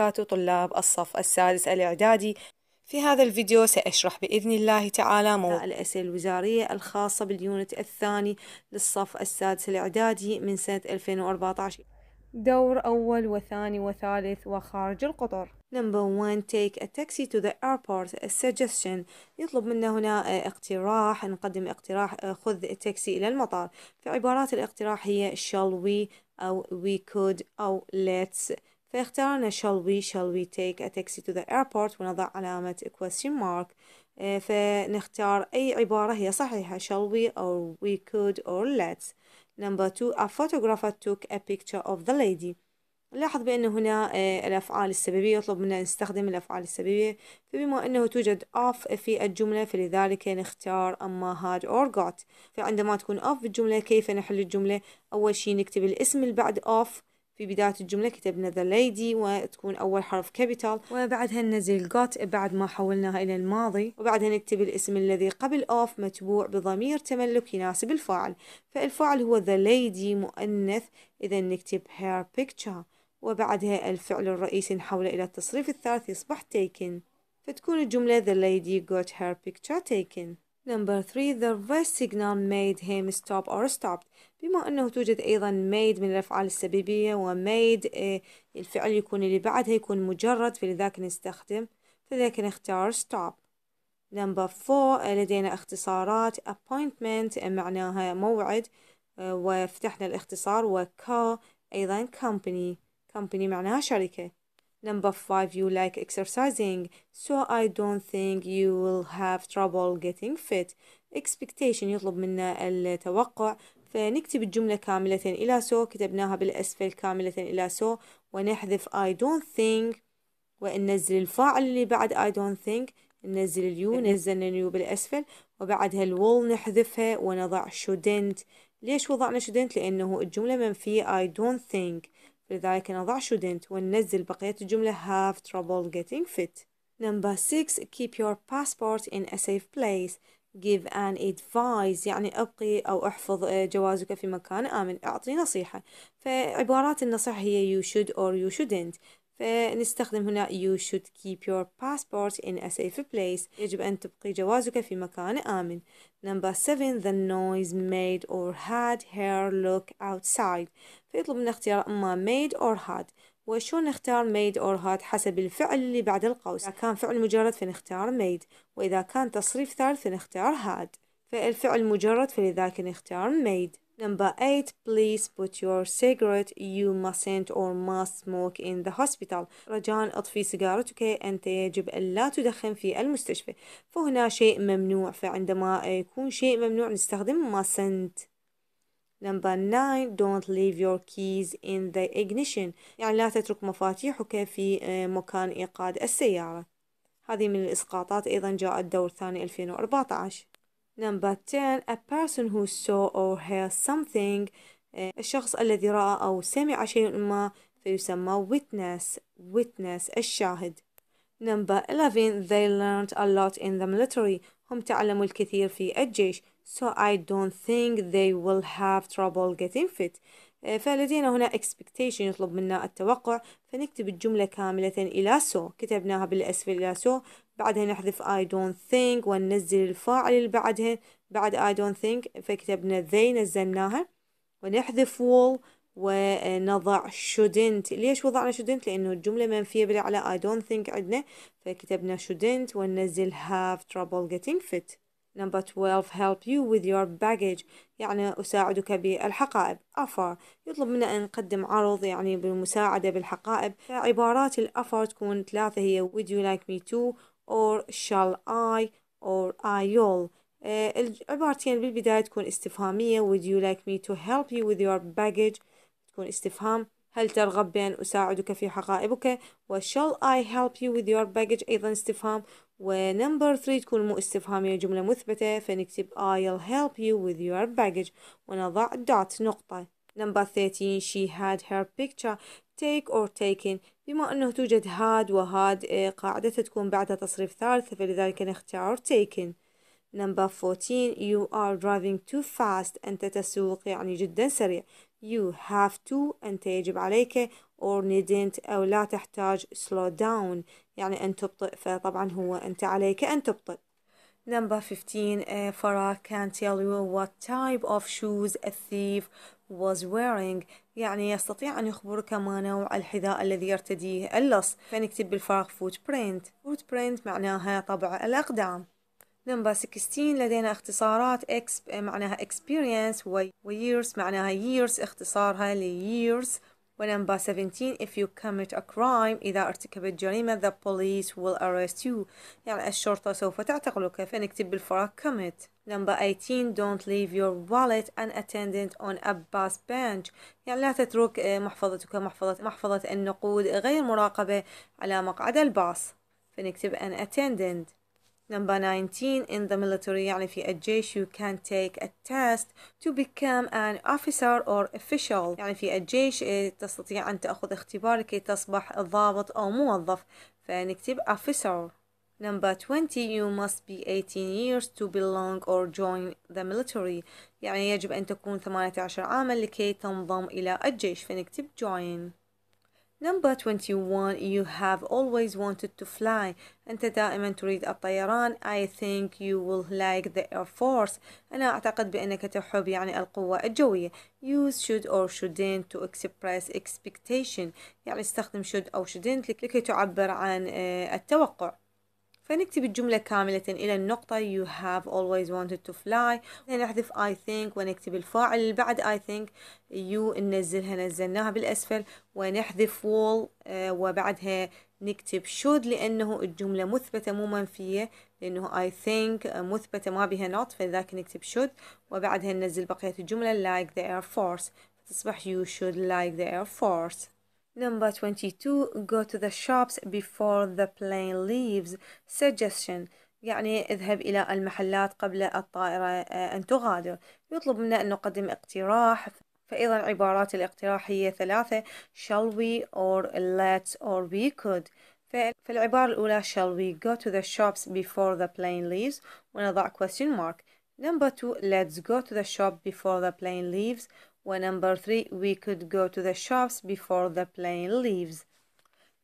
وبركاته طلاب الصف السادس الإعدادي في هذا الفيديو سأشرح بإذن الله تعالى موضوع الأسئلة الوزارية الخاصة باليونت الثاني للصف السادس الإعدادي من سنة 2014 دور أول وثاني وثالث وخارج القطر Number 1 take a taxi to the airport a suggestion يطلب منا هنا اقتراح نقدم اقتراح آه، خذ تاكسي إلى المطار فعبارات الاقتراح هي shall we أو we could أو let's فاخترنا shall we shall we take a taxi to the airport ونضع علامة question mark فنختار أي عبارة هي صحيحة shall we or we could or let's number two a photographer took a picture of the lady لاحظ بأن هنا آه، الأفعال السببية يطلب منا نستخدم الأفعال السببية فبما أنه توجد off في الجملة فلذلك نختار أما had or got فعندما تكون off الجملة كيف نحل الجملة أول شيء نكتب الاسم اللي بعد off في بداية الجملة كتبنا the lady وتكون أول حرف capital وبعدها ننزل got بعد ما حولناها إلى الماضي وبعدها نكتب الاسم الذي قبل of متبوع بضمير تملك يناسب الفاعل فالفاعل هو the lady مؤنث إذا نكتب her picture وبعدها الفعل الرئيسي نحوله إلى التصريف الثالث يصبح taken فتكون الجملة the lady got her picture taken Number three, the red signal made him stop or stopped. بما أنه توجد أيضا ميد من الأفعال السببية وميد آه، الفعل يكون اللي بعدها يكون مجرد فلذاك نستخدم فلذاك نختار stop نمبر 4 آه، لدينا اختصارات appointment آه، معناها موعد وفتحنا الاختصار وكا أيضا company company معناها شركة Number five, you like exercising, so I don't think you will have trouble getting fit. Expectation يطلب منا التوقع فنكتب الجملة كاملة إلى سو كتبناها بالأسفل كاملة إلى سو ونحذف I don't think وننزل الفاعل اللي بعد I don't think ننزل اليو نزلنا اليو بالأسفل وبعدها الول نحذفها ونضع shouldn't ليش وضعنا shouldn't لأنه الجملة منفية I don't think لذلك نضع shouldn't وننزل بقية الجملة have trouble getting fit Number six, Keep your passport in a safe place give an advice يعني أبقي أو أحفظ جوازك في مكان آمن أعطي نصيحة فعبارات النصيحة هي you should or you shouldn't فنستخدم هنا you should keep your passport in a safe place يجب أن تبقي جوازك في مكان آمن number seven the noise made or had her look outside فيطلب من اختيار أما made or had وشلون نختار made or had حسب الفعل اللي بعد القوس إذا كان فعل مجرد فنختار made وإذا كان تصريف ثالث فنختار had فالفعل مجرد فلذاك نختار made Number 8 Please put your cigarette you mustn't or must smoke in the hospital رجاء اطفي سيجارتك أنت يجب أن لا تدخن في المستشفى فهنا شيء ممنوع فعندما يكون شيء ممنوع نستخدم mustn't نمبر 9 don't leave your keys in the ignition يعني لا تترك مفاتيحك في آه، مكان إيقاد السيارة هذه من الإسقاطات أيضا جاء الدور الثاني 2014 نمبر 10 a person who saw or heard something آه، الشخص الذي رأى أو سمع شيء ما فيسمى witness witness الشاهد نمبر 11 they learned a lot in the military هم تعلموا الكثير في الجيش so I don't think they will have trouble getting fit uh, فلدينا هنا expectation يطلب منا التوقع فنكتب الجملة كاملة إلى so كتبناها بالأسفل إلى so بعدها نحذف I don't think وننزل الفاعل بعدها بعد I don't think فكتبنا they نزلناها ونحذف will ونضع shouldn't ليش وضعنا shouldn't لأنه الجملة منفية بلا I don't think عندنا فكتبنا shouldn't وننزل have trouble getting fit Number 12 help you with your baggage يعني أساعدك بالحقائب offer يطلب منا أن نقدم عرض يعني بالمساعدة بالحقائب عبارات الأفر تكون ثلاثة هي would you like me to or shall I or I'll العبارتين آه، بالبداية تكون استفهامية would you like me to help you with your baggage تكون استفهام هل ترغب بأن أساعدك في حقائبك و shall I help you with your baggage أيضا استفهام ونمبر 3 تكون مو استفهامية جملة مثبتة فنكتب I'll help you with your baggage ونضع dot نقطة نمبر 13 she had her picture take or taken بما أنه توجد had وهاد إيه، قاعدة تكون بعدها تصريف ثالث فلذلك نختار taken نمبر 14 you are driving too fast أنت تسوق يعني جدا سريع you have to أنت يجب عليك or needn't أو لا تحتاج slow down يعني أن تبطئ فطبعا هو أنت عليك أن تبطئ Number 15 uh, آه، Farah can tell you what type of shoes a thief was wearing يعني يستطيع أن يخبرك ما نوع الحذاء الذي يرتديه اللص فنكتب بالفراغ footprint footprint معناها طبع الأقدام Number 16 لدينا اختصارات exp معناها experience و years معناها years اختصارها ل years ونمبر 17 if you commit a crime إذا ارتكبت جريمة the police will arrest you يعني الشرطة سوف تعتقلك فنكتب بالفراغ commit نمبر 18 don't leave your wallet unattended on a bus bench يعني لا تترك محفظتك محفظة محفظة النقود غير مراقبة على مقعد الباص فنكتب unattended Number 19 in the military يعني في الجيش you can take a test to become an officer or official يعني في الجيش تستطيع أن تأخذ اختبار كي تصبح ضابط أو موظف فنكتب officer Number 20 you must be 18 years to belong or join the military يعني يجب أن تكون 18 عاما لكي تنضم إلى الجيش فنكتب join Number 21 you have always wanted to fly أنت دائما تريد الطيران I think you will like the air force أنا أعتقد بأنك تحب يعني القوة الجوية use should or shouldn't to express expectation يعني استخدم should أو shouldn't لكي تعبر عن التوقع فنكتب الجملة كاملة إلى النقطة you have always wanted to fly نحذف I think ونكتب الفاعل اللي بعد I think you ننزلها نزلناها بالأسفل ونحذف wall آه، وبعدها نكتب should لأنه الجملة مثبتة مو منفية لأنه I think مثبتة ما بها not فلذلك نكتب should وبعدها ننزل بقية الجملة like the air force تصبح you should like the air force Number 22 go to the shops before the plane leaves suggestion يعني اذهب إلى المحلات قبل الطائرة أن تغادر يطلب منا أن نقدم اقتراح فأيضا عبارات الاقتراح هي ثلاثة shall we or let's or we could فالعبارة الأولى shall we go to the shops before the plane leaves ونضع question mark number two let's go to the shop before the plane leaves when number 3, we could go to the shops before the plane leaves.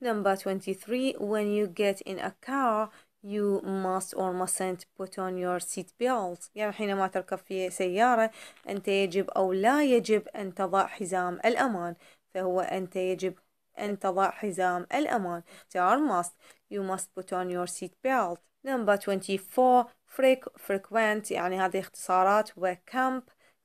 Number 23, when you get in a car, you must or mustn't put on your seat belt يعني حينما تركب في سيارة أنت يجب أو لا يجب أن تضع حزام الأمان فهو أنت يجب أن تضع حزام الأمان there must you must put on your seat belt number 24 frequent يعني هذه اختصارات و camp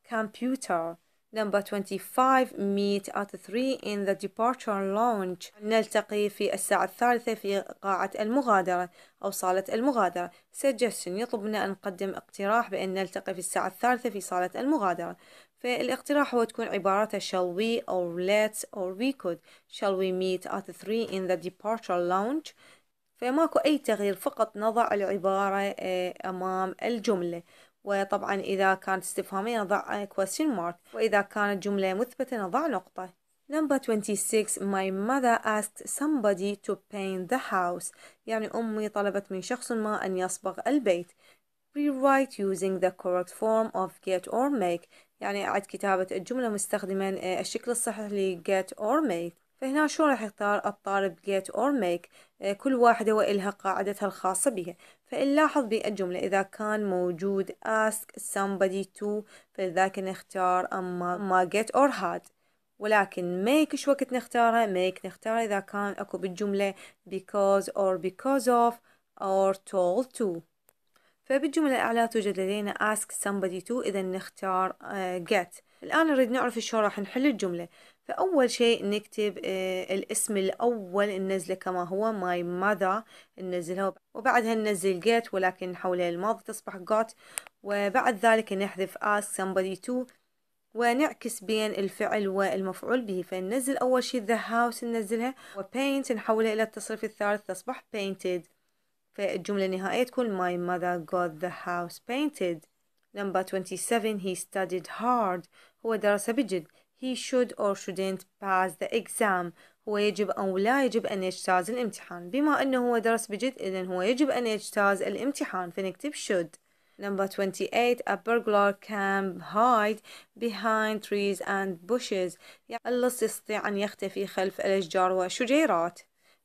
computer. number 25 meet at 3 in the departure lounge نلتقي في الساعة الثالثة في قاعة المغادرة أو صالة المغادرة suggestion يطلب منا أن نقدم اقتراح بأن نلتقي في الساعة الثالثة في صالة المغادرة فالاقتراح هو تكون عبارة shall we or let's or we could shall we meet at 3 in the departure lounge فماكو أي تغيير فقط نضع العبارة آه، أمام الجملة وطبعا إذا كانت استفهامية نضع question mark وإذا كانت جملة مثبتة نضع نقطة Number 26 My mother asked somebody to paint the house يعني أمي طلبت من شخص ما أن يصبغ البيت Rewrite using the correct form of get or make يعني أعد كتابة الجملة مستخدما آه، الشكل الصحيح ل get or make فهنا شو راح يختار الطالب get or make كل واحدة وإلها قاعدتها الخاصة بها فنلاحظ بالجملة إذا كان موجود ask somebody to فلذاك نختار أما ما get or had ولكن make شو وقت نختارها make نختارها إذا كان أكو بالجملة because or because of or told to فبالجملة الأعلى توجد لدينا ask somebody to إذا نختار uh, get الآن نريد نعرف شو راح نحل الجملة فأول شيء نكتب آه، الاسم الأول ننزله كما هو my mother ننزلها وبعدها ننزل get ولكن نحولها الماضي تصبح got وبعد ذلك نحذف ask somebody to ونعكس بين الفعل والمفعول به فننزل أول شيء the house ننزلها وpaint نحولها إلى التصريف الثالث تصبح painted فالجملة النهائية تكون my mother got the house painted number 27 he studied hard هو درس بجد he should or shouldn't pass the exam هو يجب أو لا يجب أن يجتاز الامتحان بما أنه هو درس بجد إذن هو يجب أن يجتاز الامتحان فنكتب should Number 28 A burglar can hide behind trees and bushes اللص يستطيع أن يختفي خلف الأشجار والشجيرات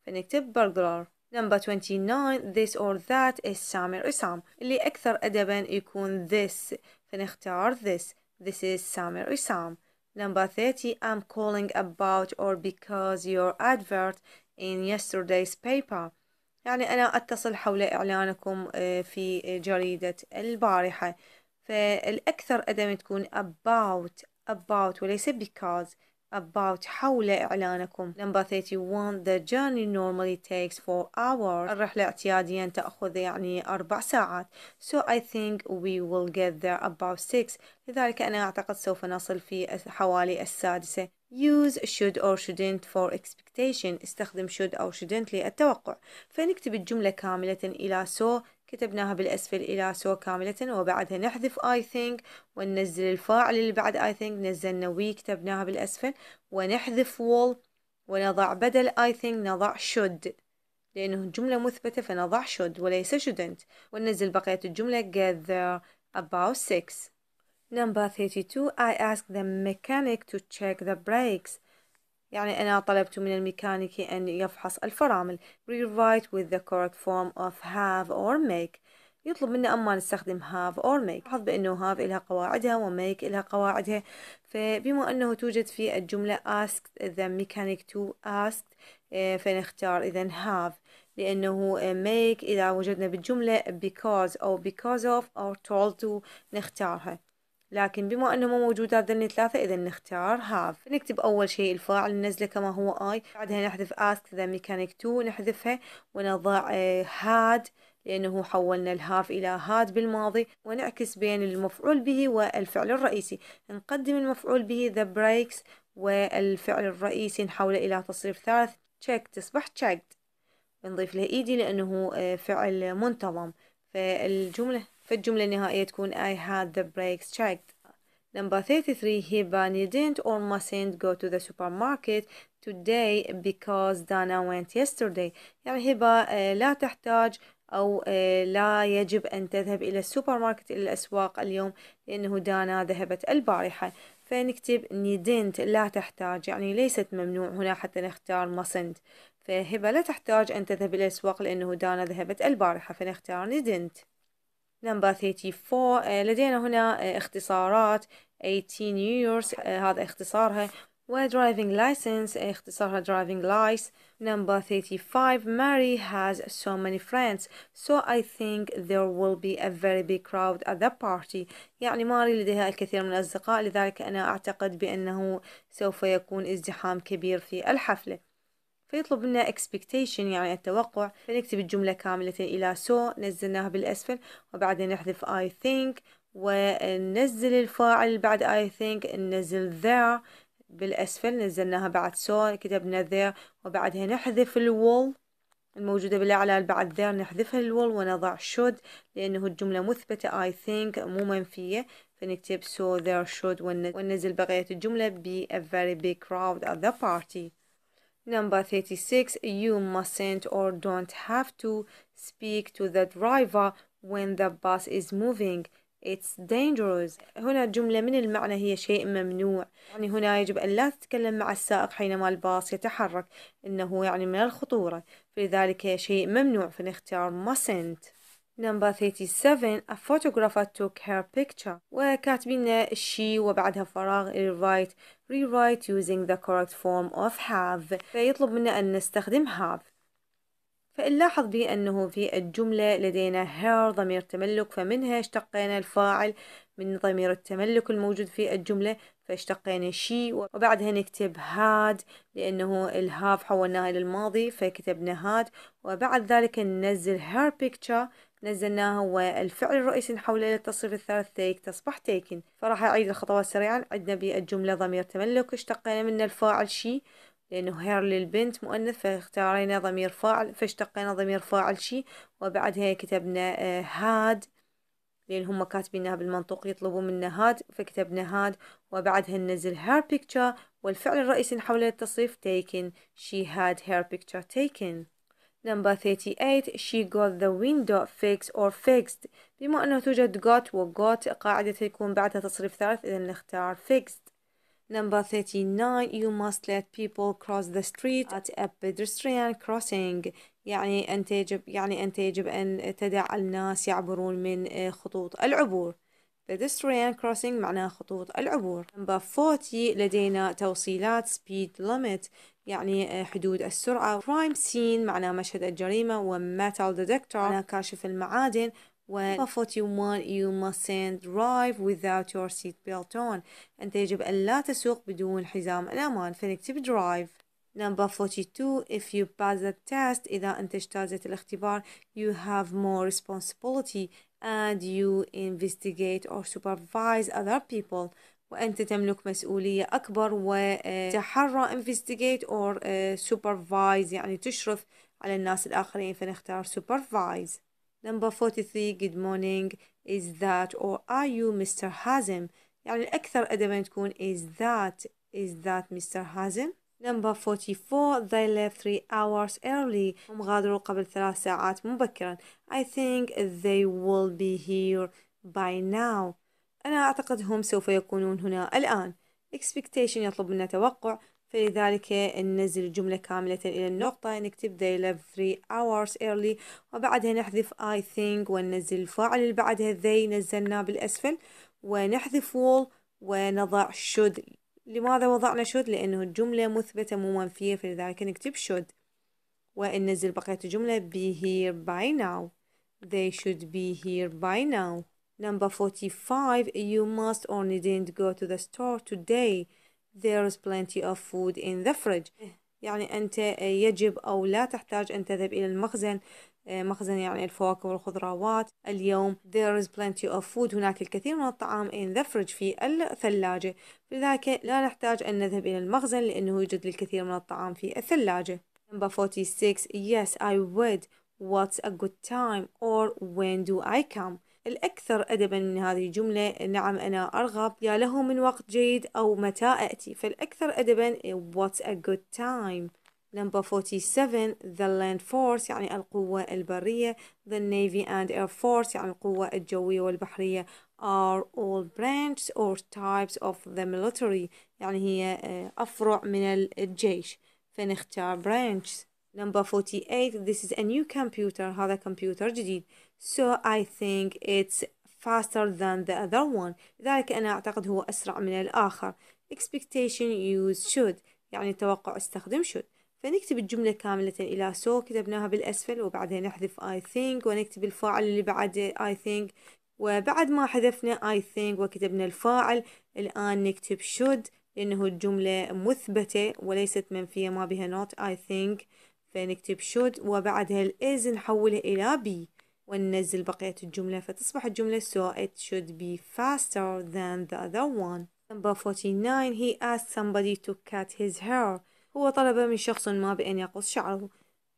فنكتب burglar Number 29 This or that is Samir Isam اللي أكثر أدبا يكون this فنختار this This is Samir Isam Number 30, I'm calling about or because your advert in yesterday's paper. يعني أنا أتصل حول إعلانكم في جريدة البارحة فالأكثر أدم تكون about about وليس because about حول إعلانكم number 31 the journey normally takes 4 hours الرحلة اعتياديا تأخذ يعني أربع ساعات so I think we will get there about 6 لذلك أنا أعتقد سوف نصل في حوالي السادسة use should or shouldn't for expectation استخدم should أو shouldn't للتوقع فنكتب الجملة كاملة إلى so كتبناها بالأسفل إلى so كاملة وبعدها نحذف I think وننزل الفاعل اللي بعد I think نزلنا we كتبناها بالأسفل ونحذف will ونضع بدل I think نضع should لأنه جملة مثبتة فنضع should وليس shouldn't وننزل بقية الجملة gather about six Number 32 I asked the mechanic to check the brakes يعني أنا طلبت من الميكانيكي أن يفحص الفرامل rewrite with the correct form of have or make يطلب منا أما نستخدم have or make لاحظ بأنه have إلها قواعدها و make إلها قواعدها فبما أنه توجد في الجملة asked the mechanic to ask آه، فنختار إذا have لأنه آه، make إذا وجدنا بالجملة because أو because of أو told to نختارها لكن بما أنه مو موجودة ذني ثلاثة إذا نختار هاف نكتب أول شيء الفاعل ننزله كما هو اي بعدها نحذف ask the mechanic to نحذفها ونضع آه، had لأنه حولنا الهاف إلى هاد بالماضي ونعكس بين المفعول به والفعل الرئيسي نقدم المفعول به the breaks والفعل الرئيسي نحوله إلى تصريف ثالث check تصبح checked نضيف له ايدي لأنه آه، فعل منتظم فالجملة فالجملة النهائية تكون I had the brakes checked Number 33 Hibani didn't or mustn't go to the supermarket today because Dana went yesterday يعني هبة آه، لا تحتاج أو آه، لا يجب أن تذهب إلى السوبر ماركت إلى الأسواق اليوم لأنه دانا ذهبت البارحة فنكتب needn't لا تحتاج يعني ليست ممنوع هنا حتى نختار mustn't فهبة لا تحتاج أن تذهب إلى الأسواق لأنه دانا ذهبت البارحة فنختار needn't number 34 لدينا هنا اختصارات 18 years هذا اختصارها و driving license اختصارها driving license number 35 Mary has so many friends so I think there will be a very big crowd at the party يعني ماري لديها الكثير من الأصدقاء لذلك أنا أعتقد بأنه سوف يكون ازدحام كبير في الحفلة فيطلب منا expectation يعني التوقع فنكتب الجملة كاملة إلى so نزلناها بالأسفل وبعدين نحذف I think وننزل الفاعل بعد I think ننزل there بالأسفل نزلناها بعد so كتبنا there وبعدها نحذف will الموجودة بالأعلى بعد there نحذفها الول ونضع should لأنه الجملة مثبتة I think مو منفية فنكتب so there should وننزل بقية الجملة be a very big crowd at the party Number 36. You mustn't or don't have to speak to the driver when the bus is moving. It's dangerous. هنا جملة من المعنى هي شيء ممنوع يعني هنا يجب أن لا تتكلم مع السائق حينما الباص يتحرك إنه يعني من الخطورة فلذلك شيء ممنوع فنختار mustn't Number 37 A photographer took her picture وكاتبين الشي وبعدها فراغ rewrite rewrite using the correct form of have فيطلب منا أن نستخدم have فنلاحظ انه في الجملة لدينا her ضمير تملك فمنها اشتقينا الفاعل من ضمير التملك الموجود في الجملة فاشتقينا she وبعدها نكتب had لأنه الهاف حولناها إلى الماضي فكتبنا had وبعد ذلك ننزل her picture نزلناها هو الفعل الرئيسي نحوله إلى التصريف الثالث تيك تصبح تيكن فراح أعيد الخطوات سريعا عندنا بالجملة ضمير تملك اشتقينا من الفاعل شي لأنه هير للبنت مؤنث فاختارينا ضمير فاعل فاشتقينا ضمير فاعل شي وبعدها كتبنا آه، هاد لأن هم كاتبينها بالمنطوق يطلبوا منا هاد فكتبنا هاد وبعدها ننزل هير بيكتشر والفعل الرئيسي نحوله للتصريف تيكن شي هاد هير بيكتشر تيكن Number 38 she got the window fixed or fixed بما أنه توجد got و got قاعدة يكون بعدها تصريف ثالث إذا نختار fixed Number 39 you must let people cross the street at a pedestrian crossing يعني أنت يجب يعني أنت يجب أن تدع الناس يعبرون من خطوط العبور pedestrian crossing معناها خطوط العبور number 40 لدينا توصيلات speed limit يعني حدود السرعة crime scene معناه مشهد الجريمة و metal detector معناه كاشف المعادن و 41 you mustn't drive without your seat belt on أنت يجب أن لا تسوق بدون حزام الأمان فنكتب drive Number 42 if you pass the test إذا أنت اجتازت الاختبار you have more responsibility and you investigate or supervise other people وأنت تملك مسؤولية أكبر وتحرى investigate or supervise يعني تشرف على الناس الآخرين فنختار supervise number 43 good morning is that or are you Mr. Hazem يعني الأكثر أدبا تكون is that is that Mr. Hazem Number 44 they left three hours early هم غادروا قبل ثلاث ساعات مبكرا I think they will be here by now أنا أعتقد هم سوف يكونون هنا الآن expectation يطلب منا توقع فلذلك ننزل الجملة كاملة إلى النقطة نكتب they left three hours early وبعدها نحذف I think وننزل الفاعل اللي بعدها they نزلناه بالأسفل ونحذف all ونضع should لماذا وضعنا should؟ لأنه الجملة مثبتة مو منفية فلذلك نكتب should وننزل بقية الجملة be here by now they should be here by now Number 45, you must or needn't go to the store today. There is plenty of food in the fridge. يعني أنت يجب أو لا تحتاج أن تذهب إلى المخزن آه، مخزن يعني الفواكه والخضروات اليوم there is plenty of food هناك الكثير من الطعام in the fridge في الثلاجة لذلك لا نحتاج أن نذهب إلى المخزن لأنه يوجد الكثير من الطعام في الثلاجة number 46 yes I would what's a good time or when do I come الأكثر أدبا من هذه الجملة نعم أنا أرغب يا له من وقت جيد أو متى أتي فالأكثر أدبا what a good time number 47 the land force يعني القوة البرية the navy and air force يعني القوة الجوية والبحرية are all branches or types of the military يعني هي آه، أفرع من الجيش فنختار branches number 48 this is a new computer هذا كمبيوتر جديد so I think it's faster than the other one لذلك أنا أعتقد هو أسرع من الآخر expectation use should يعني توقع استخدم should فنكتب الجملة كاملة إلى so كتبناها بالأسفل وبعدها نحذف I think ونكتب الفاعل اللي بعد I think وبعد ما حذفنا I think وكتبنا الفاعل الآن نكتب should لأنه الجملة مثبتة وليست منفية ما بها not I think فنكتب should وبعدها is نحولها إلى be وننزل بقية الجملة فتصبح الجملة so it should be faster than the other one number 49 he asked somebody to cut his hair هو طلب من شخص ما بأن يقص شعره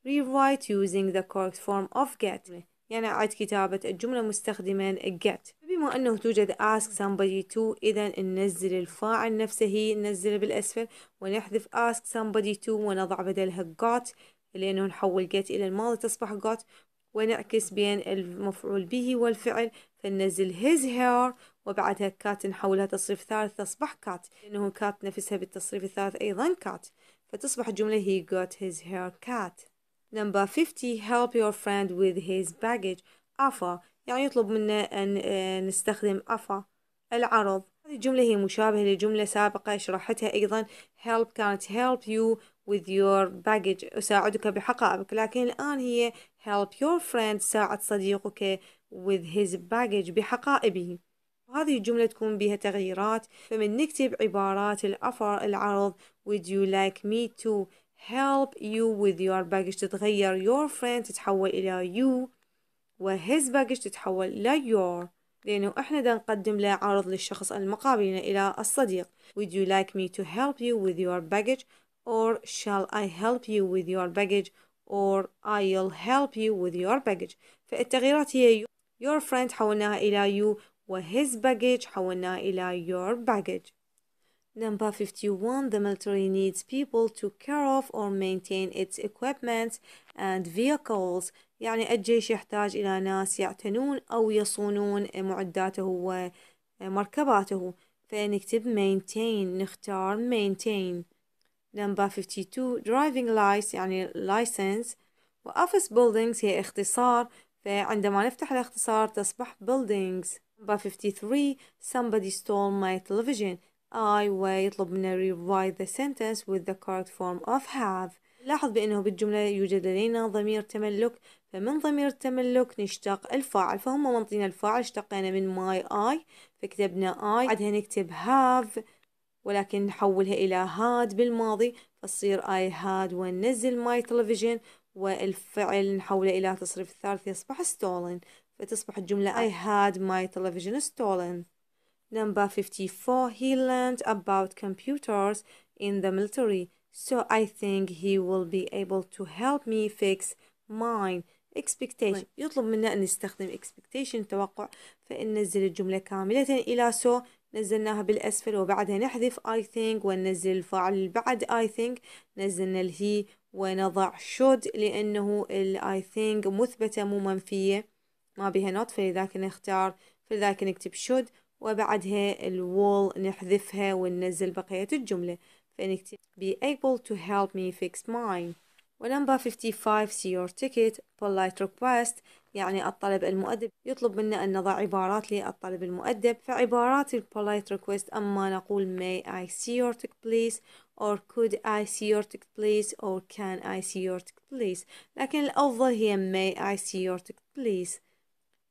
rewrite using the correct form of get يعني أعد كتابة الجملة مستخدما get بما أنه توجد ask somebody to إذا ننزل الفاعل نفسه ننزله بالأسفل ونحذف ask somebody to ونضع بدلها got لأنه نحول get إلى الماضي تصبح got ونعكس بين المفعول به والفعل فننزل his hair وبعدها cat نحولها تصريف ثالث تصبح cat لأنه cat نفسها بالتصريف الثالث أيضا cat فتصبح الجملة he got his hair cut Number 50 help your friend with his baggage عفا يعني يطلب منا أن آه، نستخدم عفا العرض هذه الجملة هي مشابهة لجملة سابقة شرحتها أيضا help كانت help you with your baggage أساعدك بحقائبك لكن الآن هي help your friend ساعد صديقك with his baggage بحقائبه وهذه الجملة تكون بها تغييرات فمن نكتب عبارات الأفر العرض would you like me to help you with your baggage تتغير your friend تتحول إلى you و his baggage تتحول إلى your لأنه إحنا دا نقدم له عرض للشخص المقابل إلى الصديق would you like me to help you with your baggage or shall I help you with your baggage or I'll help you with your baggage فالتغييرات هي your friend حولناها إلى you و his baggage حولناها إلى your baggage Number 51 The military needs people to care of or maintain its equipment and vehicles يعني الجيش يحتاج إلى ناس يعتنون أو يصونون معداته ومركباته فنكتب maintain نختار maintain number 52 driving license يعني license و office buildings هي اختصار فعندما نفتح الاختصار تصبح buildings number 53 somebody stole my television I ويطلب مني rewrite the sentence with the correct form of have لاحظ بأنه بالجملة يوجد لدينا ضمير تملك فمن ضمير التملك نشتق الفاعل فهم منطينا الفاعل اشتقينا من my I فكتبنا I بعدها نكتب have ولكن نحولها إلى هاد بالماضي فتصير I had وننزل my television والفعل نحوله إلى تصريف الثالث يصبح stolen فتصبح الجملة I had my television stolen Number 54 He learned about computers in the military so I think he will be able to help me fix mine expectation يطلب منا أن نستخدم expectation توقع فإن نزل الجملة كاملة إلى so نزلناها بالأسفل وبعدها نحذف I think وننزل الفاعل اللي بعد I think نزلنا الهي ونضع should لأنه ال I think مثبتة مو منفية ما بها not فلذلك نختار فلذلك نكتب should وبعدها wall نحذفها وننزل بقية الجملة فنكتب be able to help me fix mine ونمبر 55 see your ticket polite request يعني الطلب المؤدب يطلب منا أن نضع عبارات للطلب المؤدب فعبارات البولايت ريكويست أما نقول may I see your tick please or could I see your tick please or can I see your tick please لكن الأفضل هي may I see your tick please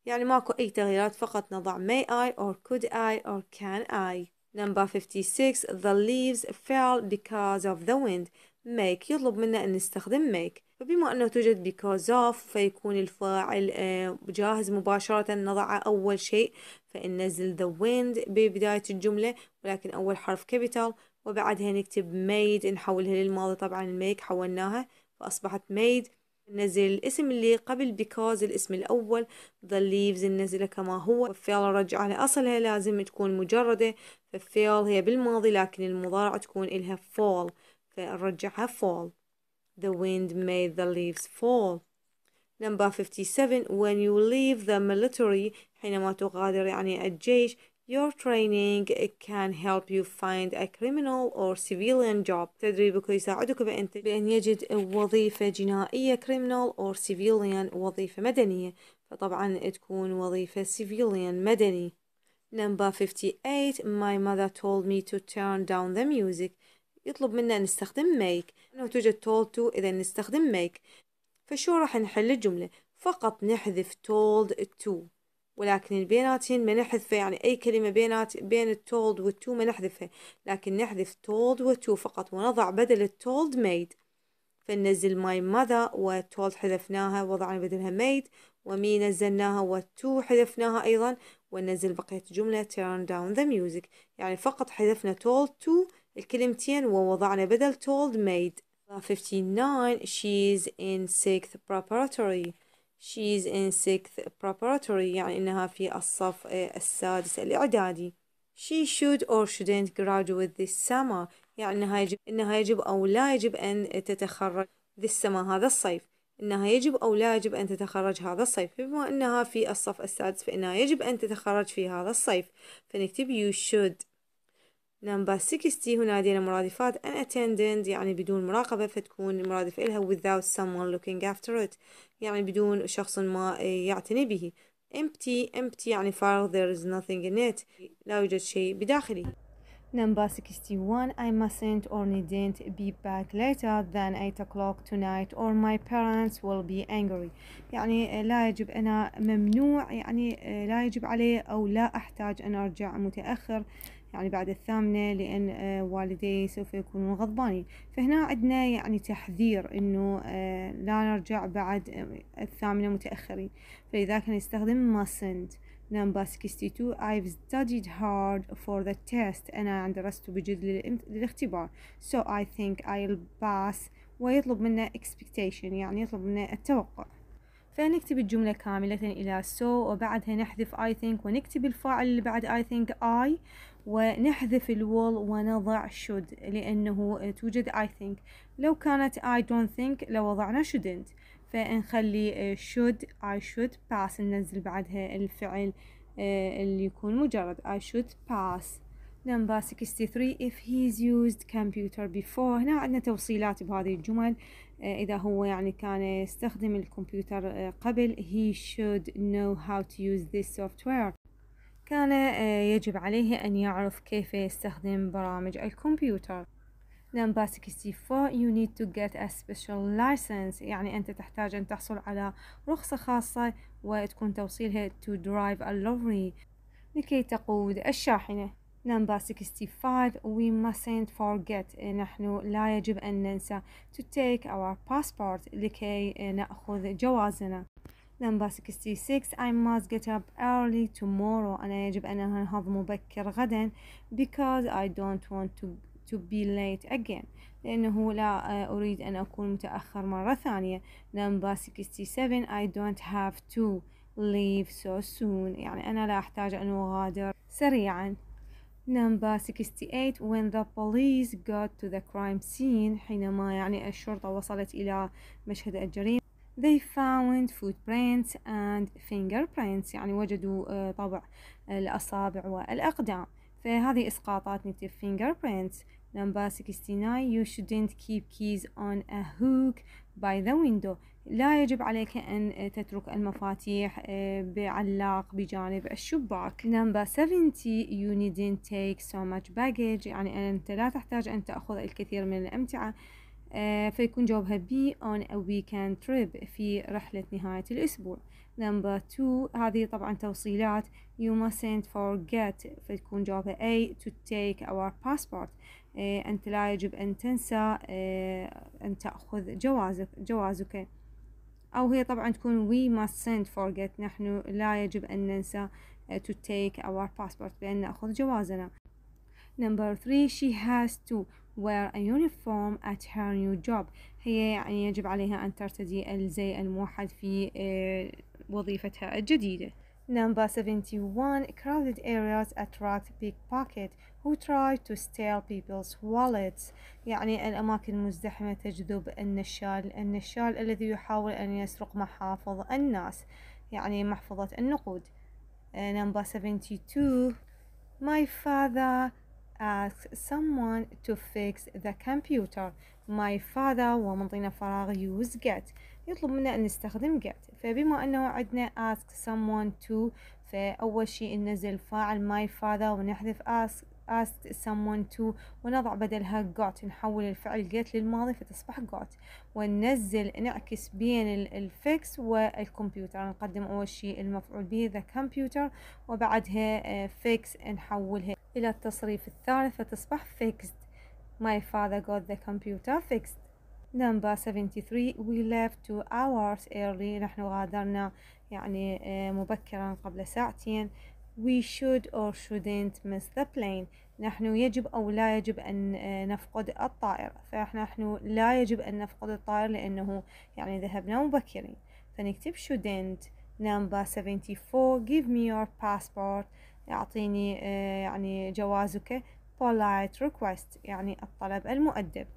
يعني ماكو أي تغييرات فقط نضع may I or could I or can I Number 56 The leaves fell because of the wind make يطلب منا أن نستخدم make فبما أنه توجد of فيكون الفاعل آه، جاهز مباشرة نضع أول شيء فننزل the wind ببداية الجملة ولكن أول حرف كابيتال وبعدها نكتب ميد نحولها للماضي طبعا الميك حولناها فأصبحت ميد ننزل الاسم اللي قبل بيكوز الاسم الأول the leaves ننزله كما هو فعل رجع لأصلها لازم تكون مجردة ففعل هي بالماضي لكن المضارع تكون إلها fall فنرجعها fall The wind made the leaves fall. Number 57 When you leave the military حينما تغادر يعني الجيش Your training can help you find a criminal or civilian job تدريبك يساعدك بأن, بأن يجد وظيفة جنائية criminal or civilian وظيفة مدنية فطبعا تكون وظيفة civilian مدني Number 58 My mother told me to turn down the music يطلب منا نستخدم make أنه توجد told to إذا نستخدم make فشو راح نحل الجملة فقط نحذف told to ولكن البيناتين ما نحذف يعني أي كلمة بينات بين التولد to ما نحذفها لكن نحذف told to فقط ونضع بدل told made فننزل my mother و told حذفناها وضعنا بدلها made ومي نزلناها to حذفناها أيضا وننزل بقية جملة turn down the music يعني فقط حذفنا told to الكلمتين ووضعنا بدل told made 59 she's in sixth preparatory she's in sixth preparatory يعني إنها في الصف آه، السادس الإعدادي she should or shouldn't graduate this summer يعني إنها يجب إنها يجب أو لا يجب أن تتخرج this summer هذا الصيف إنها يجب أو لا يجب أن تتخرج هذا الصيف بما إنها في الصف السادس فإنها يجب أن تتخرج في هذا الصيف فنكتب you should نمبر 60 هنا لدينا مرادفات unattended يعني بدون مراقبة فتكون المرادف إلها without someone looking after it يعني بدون شخص ما يعتني به empty empty يعني فارغ there is nothing in it لا يوجد شيء بداخله Number 61 I mustn't or needn't be back later than 8 o'clock tonight or my parents will be angry يعني لا يجب أنا ممنوع يعني لا يجب علي أو لا أحتاج أن أرجع متأخر يعني بعد الثامنة لأن آه، والدي سوف يكونون غضبانين فهنا عندنا يعني تحذير أنه آه، لا نرجع بعد آه، الثامنة متأخرين فلذلك كان يستخدم mustn't number 62 I've studied hard for the test أنا درست بجد للاختبار so I think I'll pass ويطلب منا expectation يعني يطلب منا التوقع فنكتب الجملة كاملة إلى so وبعدها نحذف I think ونكتب الفاعل اللي بعد I think I ونحذف الول ونضع should لأنه توجد I think لو كانت I don't think لوضعنا shouldn't فنخلي should I should pass ننزل بعدها الفعل اللي يكون مجرد I should pass number 63 if he's used computer before هنا عندنا توصيلات بهذه الجمل إذا هو يعني كان يستخدم الكمبيوتر قبل he should know how to use this software كان آه، يجب عليه أن يعرف كيف يستخدم برامج الكمبيوتر لأن number 64 you need to get a special license يعني أنت تحتاج أن تحصل على رخصة خاصة وتكون توصيلها to drive a lorry لكي تقود الشاحنة number 65 we mustn't forget نحن لا يجب أن ننسى to take our passport لكي آه، نأخذ جوازنا number 66 I must get up early tomorrow أنا يجب أن أنهض مبكر غدا because I don't want to to be late again لأنه لا أريد أن أكون متأخر مرة ثانية number 67 I don't have to leave so soon يعني أنا لا أحتاج أن أغادر سريعا Number 68 When the police got to the crime scene حينما يعني الشرطة وصلت إلى مشهد الجريمة they found footprints and fingerprints يعني وجدوا طبع الأصابع والأقدام فهذه إسقاطات نكتب fingerprints number 69 you shouldn't keep keys on a hook by the window لا يجب عليك أن تترك المفاتيح بعلاق بجانب الشباك number 70 you needn't take so much baggage يعني أنت لا تحتاج أن تأخذ الكثير من الأمتعة آه، فيكون جوابها بي on a weekend trip في رحلة نهاية الأسبوع number two هذه طبعا توصيلات you mustn't forget فيكون جوابها A to take our passport آه، أنت لا يجب أن تنسى آه، أن تأخذ جوازك جوازك أو هي طبعا تكون we mustn't forget نحن لا يجب أن ننسى to take our passport بأن نأخذ جوازنا number three she has to wear a uniform at her new job هي يعني يجب عليها أن ترتدي الزي الموحد في آه، وظيفتها الجديدة Number 71 Crowded areas attract pickpocket who try to steal people's wallets يعني الأماكن المزدحمة تجذب النشال النشال الذي يحاول أن يسرق محافظ الناس يعني محفظة النقود uh، Number 72 My father ask someone to fix the computer my father ومنطينا فراغ use get يطلب منا أن نستخدم get فبما أنه عندنا ask someone to فأول شيء ننزل فاعل my father ونحذف ask asked someone to ونضع بدلها got نحول الفعل get للماضي فتصبح got وننزل نعكس بين الفيكس والكمبيوتر نقدم أول شيء المفعول به the computer وبعدها fix آه، نحولها إلى التصريف الثالث فتصبح fixed My father got the computer fixed Number 73 We left two hours early نحن غادرنا يعني آه، مبكرا قبل ساعتين we should or shouldn't miss the plane نحن يجب أو لا يجب أن آه، نفقد الطائر فنحن لا يجب أن نفقد الطائر لأنه يعني ذهبنا مبكرين فنكتب shouldn't number 74 give me your passport يعطيني آه، يعني جوازك polite request يعني الطلب المؤدب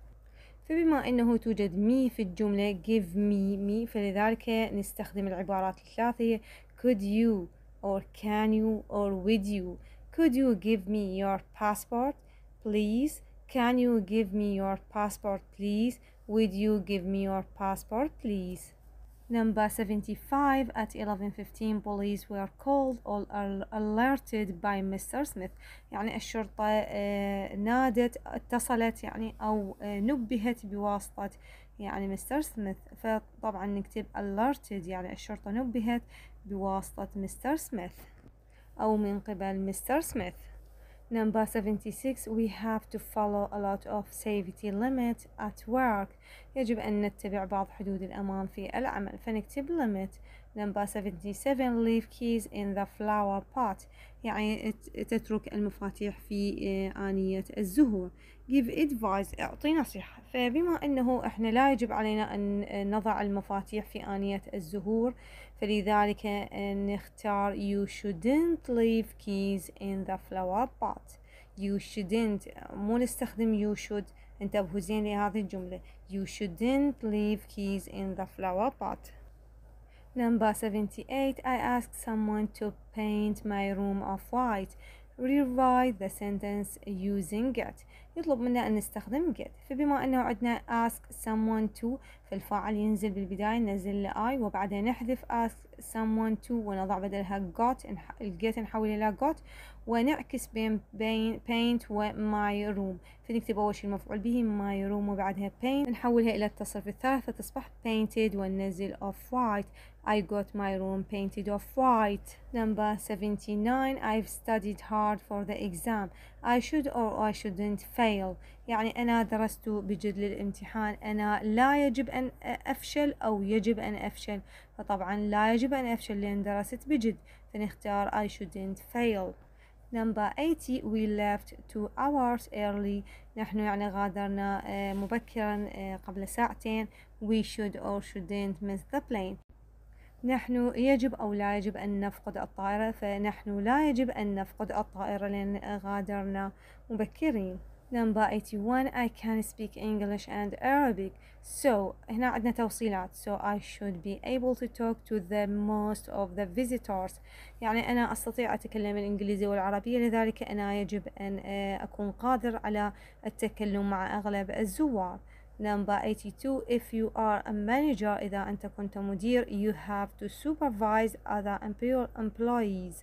فبما أنه توجد me في الجملة give me me فلذلك نستخدم العبارات الثلاثية could you or can you or with you could you give me your passport please can you give me your passport please would you give me your passport please number 75 at 11:15 police were called or alerted by Mr. Smith يعني الشرطة نادت اتصلت يعني أو نبهت بواسطة يعني مستر سميث فطبعا نكتب alerted يعني الشرطة نبهت بواسطة مستر سميث أو من قبل مستر سميث Number 76 we have to follow a lot of safety limit at work يجب أن نتبع بعض حدود الأمان في العمل فنكتب limit Number 77 leave keys in the flower pot يعني تترك المفاتيح في آه، آنية الزهور give advice اعطي نصيحة فبما أنه إحنا لا يجب علينا أن آه، نضع المفاتيح في آنية الزهور فلذلك نختار you shouldn't leave keys in the flower pot you shouldn't مو نستخدم you should انتبهوا زين لهذه الجملة you shouldn't leave keys in the flower pot Number 78 I asked someone to paint my room off white rewrite the sentence using get يطلب منا أن نستخدم get فبما أنه عندنا ask someone to فالفاعل ينزل بالبداية ننزل I وبعدها نحذف ask someone to ونضع بدلها got الget نحول إلى got ونعكس بين بين paint my room فنكتب أول شيء المفعول به my room وبعدها paint نحولها إلى التصرف الثالث فتصبح painted وننزل off white I got my room painted off white number 79 I've studied hard for the exam I should or I shouldn't fail يعني أنا درست بجد للامتحان أنا لا يجب أن أفشل أو يجب أن أفشل فطبعا لا يجب أن أفشل لأن درست بجد فنختار I shouldn't fail number 80 we left two hours early نحن يعني غادرنا آه، مبكرا آه، قبل ساعتين we should or shouldn't miss the plane نحن يجب أو لا يجب أن نفقد الطائرة فنحن لا يجب أن نفقد الطائرة لأن غادرنا مبكرين number 81 I can speak English and Arabic so هنا عندنا توصيلات so I should be able to talk to the most of the visitors يعني أنا أستطيع أتكلم الإنجليزي والعربية لذلك أنا يجب أن أكون قادر على التكلم مع أغلب الزوار Number 82 If you are a manager إذا أنت كنت مدير you have to supervise other employees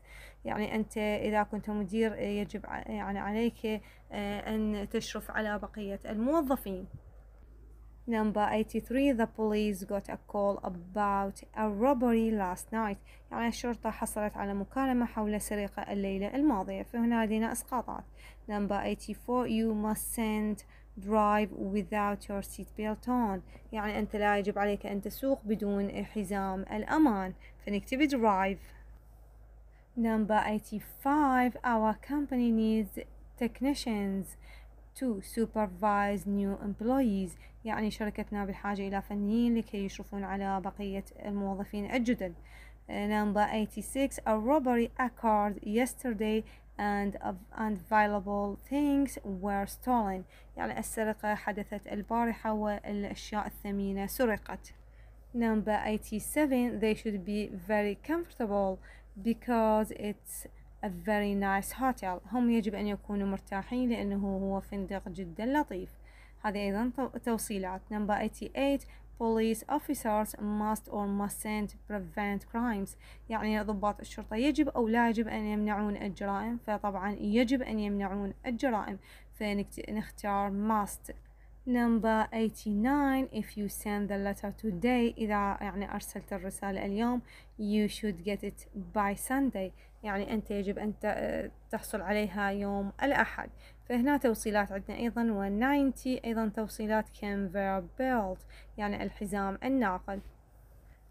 يعني أنت إذا كنت مدير يجب يعني عليك آه، أن تشرف على بقية الموظفين Number 83 The police got a call about a robbery last night يعني الشرطة حصلت على مكالمة حول سرقة الليلة الماضية فهنا لدينا إسقاطات Number 84 You must send drive without your seat belt on يعني أنت لا يجب عليك أن تسوق بدون حزام الأمان فنكتب drive Number 85 Our company needs technicians to supervise new employees يعني شركتنا بالحاجة إلى فنيين لكي يشرفون على بقية الموظفين الجدد uh, number 86 a robbery occurred yesterday and and valuable things were stolen يعني السرقة حدثت البارحة والأشياء الثمينة سرقت number 87 they should be very comfortable because it's a very nice hotel هم يجب أن يكونوا مرتاحين لأنه هو فندق جدا لطيف هذه أيضا توصيلات number 88 police officers must or mustn't prevent crimes يعني ضباط الشرطة يجب أو لا يجب أن يمنعون الجرائم فطبعا يجب أن يمنعون الجرائم فنختار must Number 89 if you send the letter today إذا يعني أرسلت الرسالة اليوم you should get it by Sunday يعني أنت يجب أن تحصل عليها يوم الأحد فهنا توصيلات عندنا أيضا و90 أيضا توصيلات conveyor belt يعني الحزام الناقل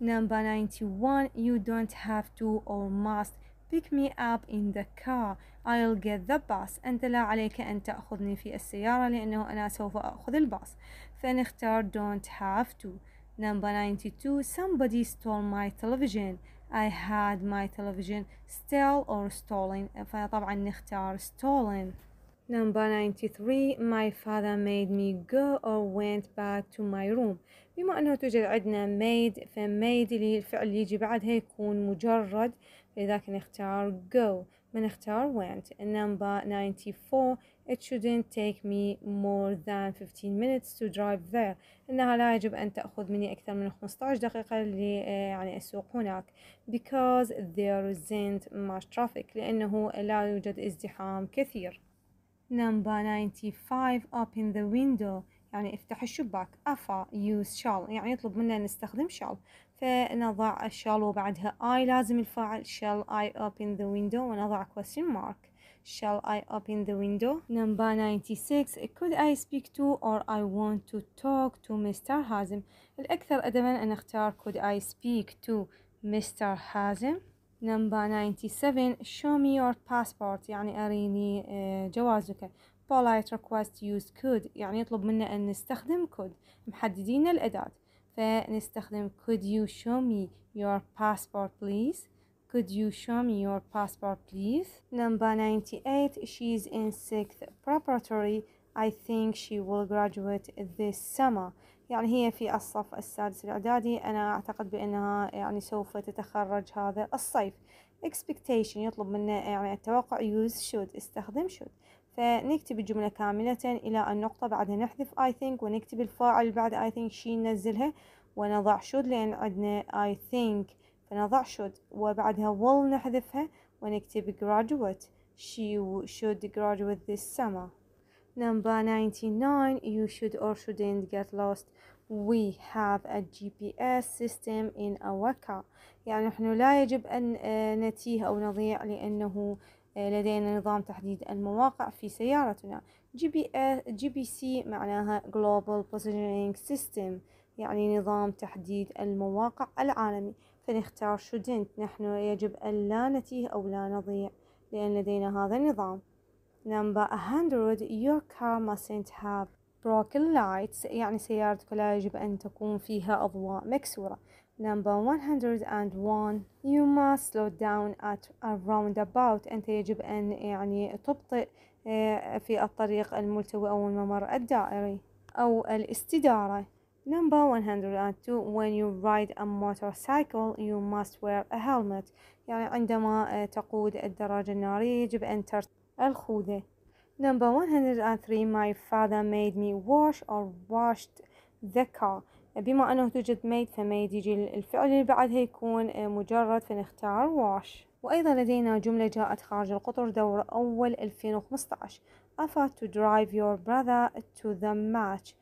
Number 91 You don't have to or must pick me up in the car I'll get the bus أنت لا عليك أن تأخذني في السيارة لأنه أنا سوف أخذ الباص فنختار don't have to Number 92 Somebody stole my television I had my television still or stolen فطبعا نختار stolen Number 93 My father made me go or went back to my room بما أنه توجد عندنا made فmade اللي الفعل اللي يجي بعدها يكون مجرد لذلك نختار go ما نختار went Number 94 it shouldn't take me more than 15 minutes to drive there انها لا يجب ان تاخذ مني اكثر من 15 دقيقه ل آه، يعني السوق هناك because there isn't much traffic لانه لا يوجد ازدحام كثير number 95 open the window يعني افتح الشباك افا يوز شال يعني يطلب منا نستخدم شال فنضع الشال وبعدها اي لازم الفاعل شال اي اوبن ذا ويندو ونضع question مارك Shall I open the window? Number 96 Could I speak to or I want to talk to Mr. Hazim الأكثر أدبا أن أختار Could I speak to Mr. Hazim Number 97 Show me your passport يعني أريني جوازك Polite request use could يعني يطلب منا أن نستخدم could محددين الأداة فنستخدم could you show me your passport please Could you show me your passport, please? Number 98. She's in sixth preparatory. I think she will graduate this summer. يعني هي في الصف السادس الإعدادي أنا أعتقد بأنها يعني سوف تتخرج هذا الصيف expectation يطلب منا يعني التوقع use should استخدم should فنكتب الجملة كاملة إلى النقطة بعدها نحذف I think ونكتب الفاعل بعد I think she ننزلها ونضع should لأن عندنا I think فنضع should وبعدها will نحذفها ونكتب graduate she should graduate this summer number 99 you should or shouldn't get lost we have a GPS system in our car يعني نحن لا يجب أن نتيه أو نضيع لأنه لدينا نظام تحديد المواقع في سيارتنا GPS GPC معناها Global Positioning System يعني نظام تحديد المواقع العالمي فنختار shouldn't نحن يجب أن لا نتيه أو لا نضيع لأن لدينا هذا النظام number 100 your car mustn't have broken lights يعني سيارتك لا يجب أن تكون فيها أضواء مكسورة number 101 you must slow down at a roundabout أنت يجب أن يعني تبطئ آه، في الطريق الملتوي أو الممر الدائري أو الاستدارة Number 102 When you ride a motorcycle you must wear a helmet يعني عندما تقود الدراجة النارية يجب أن ترتدي الخوذة Number 103 My father made me wash or washed the car بما أنه توجد made فmade يجي الفعل اللي بعدها يكون مجرد فنختار wash وأيضا لدينا جملة جاءت خارج القطر دور أول 2015 offered to drive your brother to the match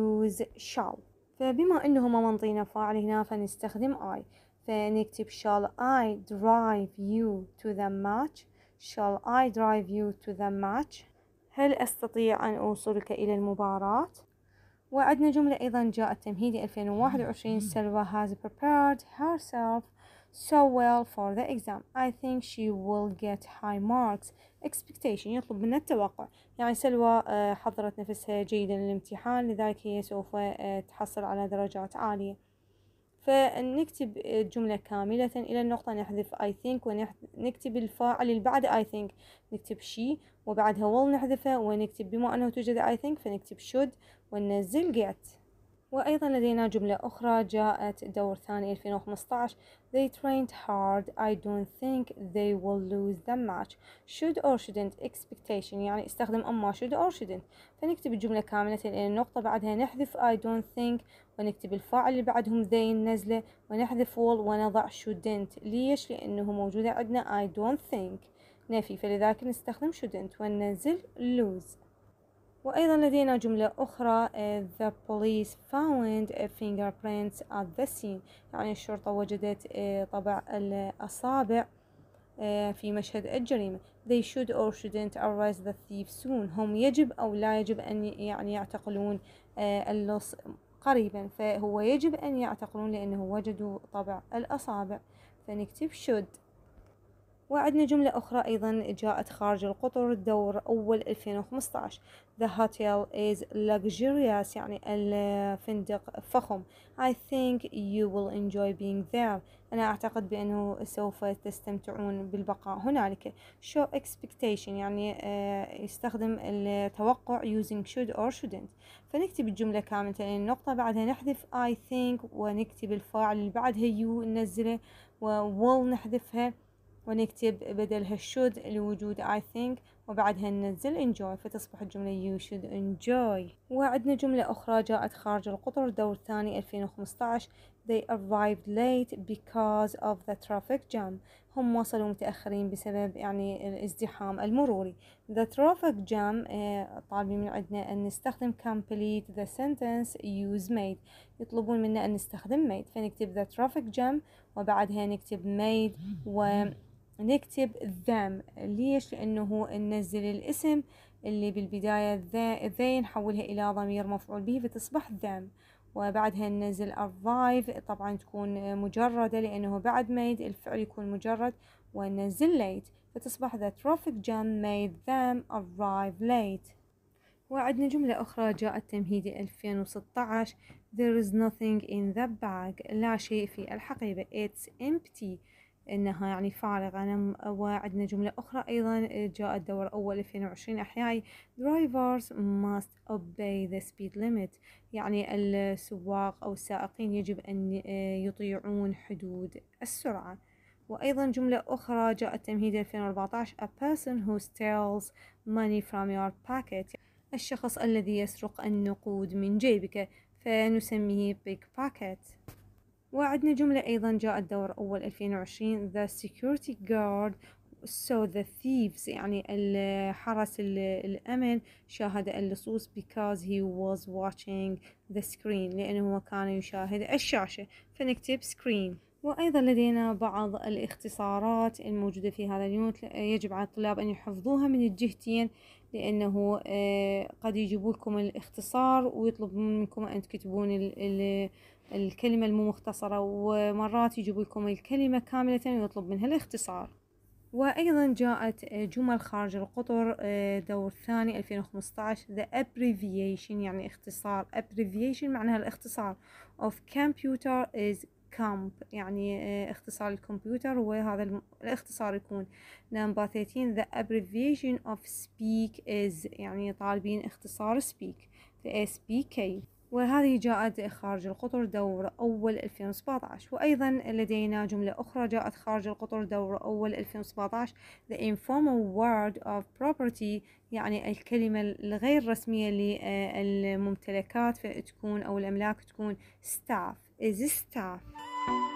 use shall فبما انه هما منطينا فاعل هنا فنستخدم I فنكتب shall I drive you to the match shall I drive you to the match هل أستطيع أن أوصلك إلى المباراة؟ وعدنا جملة أيضا جاءت تمهيدي 2021 سيلفا has prepared herself so well for the exam I think she will get high marks expectation يطلب منها التوقع يعني سلوى آه، حضرت نفسها جيدا للامتحان لذلك هي سوف آه، تحصل على درجات عالية فنكتب الجملة كاملة إلى النقطة نحذف I think ونكتب الفاعل اللي بعد I think نكتب she وبعدها will نحذفه ونكتب بما أنه توجد I think فنكتب should وننزل get وأيضا لدينا جملة أخرى جاءت دور ثاني 2015 They trained hard I don't think they will lose the match Should or shouldn't expectation يعني استخدم أما should or shouldn't فنكتب الجملة كاملة إلى النقطة بعدها نحذف I don't think ونكتب الفاعل اللي بعدهم they نزله ونحذف will ونضع shouldn't ليش؟ لأنه موجودة عندنا I don't think نفي فلذلك نستخدم shouldn't وننزل lose وأيضا لدينا جملة أخرى آه، The police found fingerprints at the scene يعني الشرطة وجدت آه، طبع الأصابع آه، في مشهد الجريمة They should or shouldn't arrest the thief soon هم يجب أو لا يجب أن يعني يعتقلون اللص قريبا فهو يجب أن يعتقلون لأنه وجدوا طبع الأصابع فنكتب should وعندنا جملة أخرى أيضا جاءت خارج القطر الدور أول 2015 The hotel is luxurious يعني الفندق فخم I think you will enjoy being there أنا أعتقد بأنه سوف تستمتعون بالبقاء هنالك show expectation يعني آه، يستخدم التوقع using should or shouldn't فنكتب الجملة كاملة النقطة بعدها نحذف I think ونكتب الفاعل اللي بعدها you ننزله و will نحذفها ونكتب بدلها should لوجود I think وبعدها ننزل enjoy فتصبح الجملة you should enjoy وعندنا جملة أخرى جاءت خارج القطر دور ثاني 2015 they arrived late because of the traffic jam هم وصلوا متأخرين بسبب يعني الازدحام المروري the traffic jam آه، طالبين من عندنا أن نستخدم complete the sentence use made يطلبون منا أن نستخدم made فنكتب the traffic jam وبعدها نكتب made و نكتب them ليش لأنه ننزل الاسم اللي بالبداية they نحولها إلى ضمير مفعول به فتصبح them وبعدها ننزل arrive طبعا تكون مجردة لأنه بعد made الفعل يكون مجرد وننزل late فتصبح the traffic jam made them arrive late وعندنا جملة أخرى جاءت تمهيدي 2016 There is nothing in the bag لا شيء في الحقيبة It's empty انها يعني فارغة انا وعدنا جملة اخرى ايضا إيه، جاء الدور اول 2020 احياء drivers must obey the speed limit يعني السواق او السائقين يجب ان إيه، يطيعون حدود السرعة وايضا جملة اخرى جاء التمهيد 2014 a person who steals money from your pocket الشخص الذي يسرق النقود من جيبك فنسميه big pocket وعندنا جملة أيضا جاءت دور أول 2020 The security guard saw the thieves يعني الحرس الأمن شاهد اللصوص because he was watching the screen لأنه هو كان يشاهد الشاشة فنكتب screen وأيضا لدينا بعض الاختصارات الموجودة في هذا اليونت يجب على الطلاب أن يحفظوها من الجهتين لأنه آه، قد يجيبوا لكم الاختصار ويطلب منكم أن تكتبون الكلمة المختصرة ومرات يجيبوا لكم الكلمة كاملة ويطلب منها الاختصار وأيضا جاءت آه، جمل خارج القطر آه، دور ثاني 2015 The Abbreviation يعني اختصار Abbreviation معناها الاختصار of Computer is كامب يعني آه، اختصار الكمبيوتر هو هذا الاختصار يكون نمبر 13 the abbreviation of speak is يعني طالبين اختصار speak اس بي كي وهذه جاءت خارج القطر دور أول 2017 وأيضا لدينا جملة أخرى جاءت خارج القطر دور أول 2017 The informal word of property يعني الكلمة الغير رسمية للممتلكات آه، تكون أو الأملاك تكون staff is staff